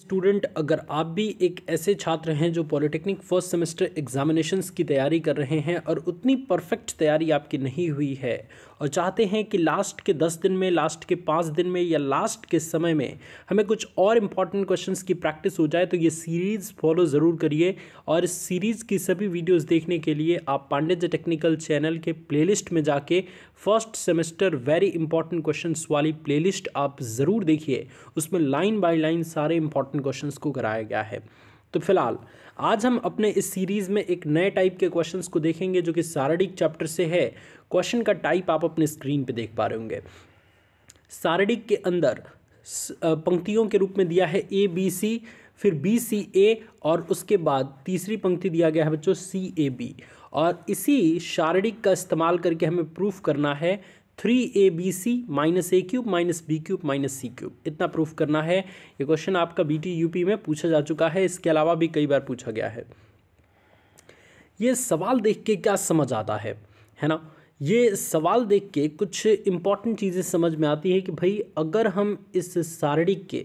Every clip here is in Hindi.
स्टूडेंट अगर आप भी एक ऐसे छात्र हैं जो पॉलिटेक्निक फर्स्ट सेमेस्टर एग्जामिनेशंस की तैयारी कर रहे हैं और उतनी परफेक्ट तैयारी आपकी नहीं हुई है और चाहते हैं कि लास्ट के दस दिन में लास्ट के पाँच दिन में या लास्ट के समय में हमें कुछ और इम्पॉर्टेंट क्वेश्चन की प्रैक्टिस हो जाए तो ये सीरीज़ फॉलो ज़रूर करिए और इस सीरीज़ की सभी वीडियोज़ देखने के लिए आप पांडे जे टेक्निकल चैनल के प्लेलिस्ट में जाके first semester very important question वाली प्लेलिस्ट आप ज़रूर देखिए उसमें लाइन बाई लाइन सारे इंपॉर्टेंट इंपॉर्टेंट क्वेश्चंस को कराया गया है तो फिलहाल आज हम अपने इस सीरीज़ में एक नए टाइप के क्वेश्चंस को देखेंगे जो कि सारणिक चैप्टर से है क्वेश्चन का टाइप आप अपने स्क्रीन पर देख पा रहे होंगे सारणिक के अंदर पंक्तियों के रूप में दिया है ए बी सी फिर बी सी ए और उसके बाद तीसरी पंक्ति दिया गया है बच्चों सी ए बी और इसी शारीरिक का इस्तेमाल करके हमें प्रूफ करना है three A B C minus A cube minus B cube minus C cube इतना प्रूफ करना है ये क्वेश्चन आपका बी टी यू पी में पूछा जा चुका है इसके अलावा भी कई बार पूछा गया है ये सवाल देख के क्या समझ आता है है ना ये सवाल देख के कुछ इम्पॉर्टेंट चीज़ें समझ में आती है कि भाई अगर हम इस सारणिक के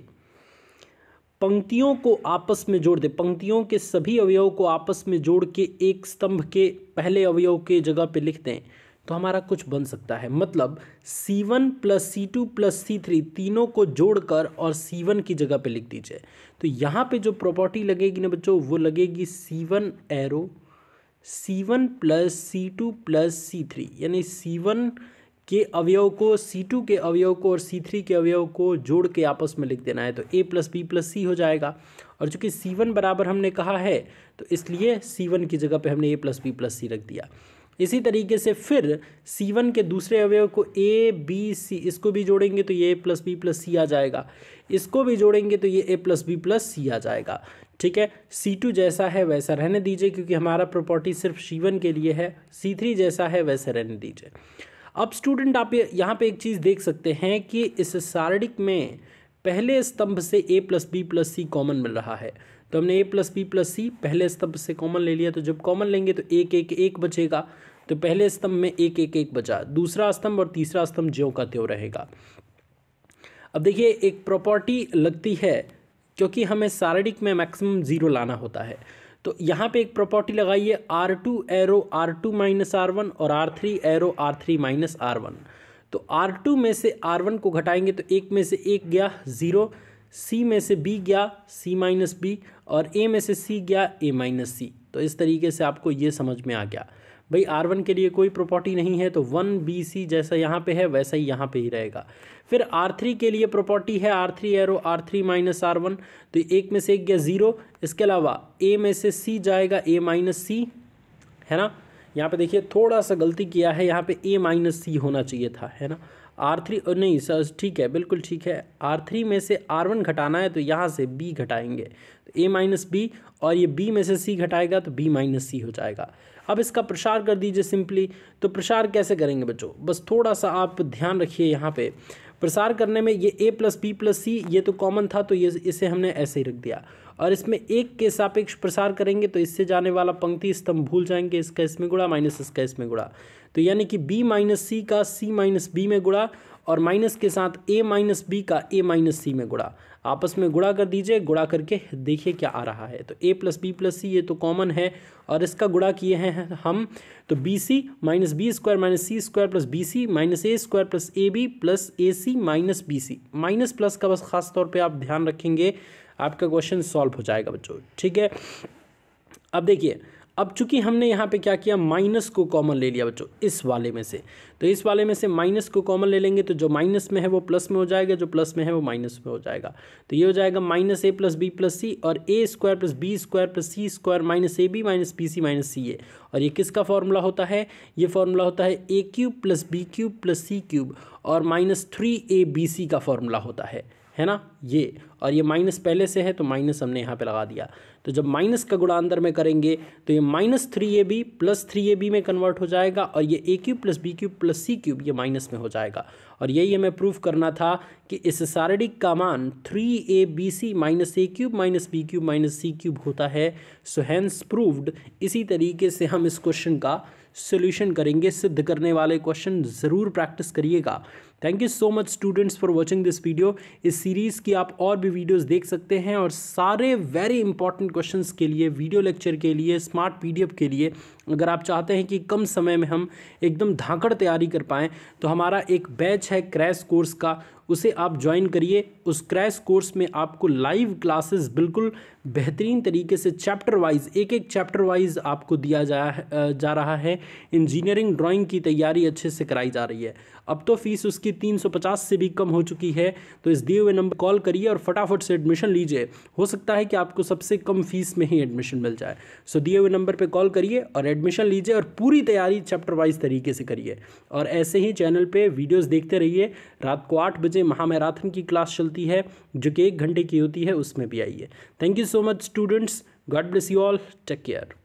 पंक्तियों को आपस में जोड़ दे पंक्तियों के सभी अवयव को आपस में जोड़ के एक स्तंभ के पहले अवयव के जगह पे लिख दें तो हमारा कुछ बन सकता है मतलब C1 one plus C two plus C three तीनों को जोड़कर और C1 की जगह पे लिख दीजिए तो यहाँ पे जो प्रॉपर्टी लगेगी ना बच्चों वो लगेगी C1 one arrow C one plus C two plus C three यानी C1 के अवयव को C2 के अवयव को और C3 के अवयव को जोड़ के आपस में लिख देना है तो A plus B plus C हो जाएगा और चूंकि C1 बराबर हमने कहा है तो इसलिए C1 की जगह पे हमने A plus B plus C रख दिया इसी तरीके से फिर C1 के दूसरे अवयव को ए बी सी इसको भी जोड़ेंगे तो ये A plus B plus C आ जाएगा इसको भी जोड़ेंगे तो ये A plus B plus C आ जाएगा ठीक है सी टू जैसा है वैसा रहने दीजिए क्योंकि हमारा प्रॉपर्टी सिर्फ C1 के लिए है सी थ्री जैसा है वैसा रहने दीजिए अब स्टूडेंट आप यहाँ पे एक चीज़ देख सकते हैं कि इस सारणिक में पहले स्तंभ से A plus B plus C common मिल रहा है तो हमने A plus B plus C पहले स्तंभ से कॉमन ले लिया तो जब कॉमन लेंगे तो एक एक एक बचेगा तो पहले स्तंभ में एक एक एक बचा दूसरा स्तंभ और तीसरा स्तंभ ज्यो का त्यों रहेगा अब देखिए एक प्रॉपर्टी लगती है क्योंकि हमें सारणिक में मैक्सिमम ज़ीरो लाना होता है तो यहाँ पे एक प्रॉपर्टी लगाइए R two arrow R two minus R one और R three arrow R three minus R one तो आर टू में से आर वन को घटाएंगे तो एक में से एक गया ज़ीरो सी में से बी गया सी माइनस बी और ए में से सी गया ए माइनस सी तो इस तरीके से आपको ये समझ में आ गया भाई आर वन के लिए कोई प्रॉपर्टी नहीं है तो वन बी सी जैसा यहाँ पे है वैसा ही यहाँ पे ही रहेगा फिर आर थ्री के लिए प्रॉपर्टी है R three arrow R three minus R one तो एक में से एक गया ज़ीरो इसके अलावा ए में से सी जाएगा ए माइनस सी है ना यहाँ पे देखिए थोड़ा सा गलती किया है यहाँ पे ए माइनस सी होना चाहिए था है ना आर थ्री नहीं सर ठीक है बिल्कुल ठीक है आर थ्री में से आर वन घटाना है तो यहाँ से बी घटाएंगे तो ए माइनस बी और ये बी में से सी घटाएगा तो बी माइनस सी हो जाएगा अब इसका प्रसार कर दीजिए सिंपली तो प्रसार कैसे करेंगे बच्चों बस थोड़ा सा आप ध्यान रखिए यहाँ पे प्रसार करने में ये A plus B plus C ये तो कॉमन था तो ये इसे हमने ऐसे ही रख दिया और इसमें एक के सापेक्ष प्रसार करेंगे तो इससे जाने वाला पंक्ति स्तंभ भूल जाएंगे इसका इसमें गुड़ा माइनस इसका इसमें गुड़ा तो यानी कि बी माइनस सी का सी माइनस बी में गुड़ा और माइनस के साथ ए माइनस बी का ए माइनस सी में गुड़ा आपस में गुड़ा कर दीजिए गुड़ा करके देखिए क्या आ रहा है तो A plus B plus C ये तो कॉमन है और इसका गुड़ा किए हैं हम तो B C minus B square minus C square plus B C minus A square plus A B plus A C minus B C minus plus का बस खास तौर पे आप ध्यान रखेंगे आपका क्वेश्चन सॉल्व हो जाएगा बच्चों ठीक है अब देखिए अब चूंकि हमने यहाँ पे क्या किया माइनस को कॉमन ले लिया बच्चों इस वाले में से तो इस वाले में से माइनस को कॉमन ले लेंगे तो जो माइनस में है वो प्लस में हो जाएगा जो प्लस में है वो माइनस में हो जाएगा तो ये हो जाएगा minus A plus B plus C और A square plus B square plus C square minus A B minus B C minus C A और ये किसका फॉर्मूला होता है ये फॉर्मूला होता है A cube plus B cube plus C cube और minus three A B C का फॉर्मूला होता है है ना ये और ये माइनस पहले से है तो माइनस हमने यहाँ पे लगा दिया तो जब माइनस का गुणा अंदर में करेंगे तो ये minus three A B plus three A B में कन्वर्ट हो जाएगा और ये A cube plus B cube plus C cube ये माइनस में हो जाएगा और यही हमें प्रूफ करना था कि इस सारणिक का मान three A B C minus A cube minus B cube minus C cube होता है सो हैंस प्रूव्ड इसी तरीके से हम इस क्वेश्चन का सोल्यूशन करेंगे सिद्ध करने वाले क्वेश्चन ज़रूर प्रैक्टिस करिएगा thank you so much students for watching this video इस सीरीज़ की आप और भी वीडियोस देख सकते हैं और सारे वेरी इंपॉर्टेंट क्वेश्चंस के लिए वीडियो लेक्चर के लिए स्मार्ट पीडीएफ के लिए अगर आप चाहते हैं कि कम समय में हम एकदम धाकड़ तैयारी कर पाएँ तो हमारा एक बैच है क्रैश कोर्स का उसे आप ज्वाइन करिए उस क्रैश कोर्स में आपको लाइव क्लासेस बिल्कुल बेहतरीन तरीके से चैप्टर वाइज एक एक चैप्टर वाइज आपको दिया जा जा रहा है इंजीनियरिंग ड्राइंग की तैयारी अच्छे से कराई जा रही है अब तो फीस उसकी 350 से भी कम हो चुकी है तो इस दिए हुए नंबर कॉल करिए और फटाफट से एडमिशन लीजिए हो सकता है कि आपको सबसे कम फीस में ही एडमिशन मिल जाए सो दिए हुए नंबर पर कॉल करिए और एडमिशन लीजिए और पूरी तैयारी चैप्टर वाइज तरीके से करिए और ऐसे ही चैनल पे वीडियोस देखते रहिए रात को आठ बजे महामैराथन की क्लास चलती है जो कि एक घंटे की होती है उसमें भी आइए thank you so much students God bless you all take care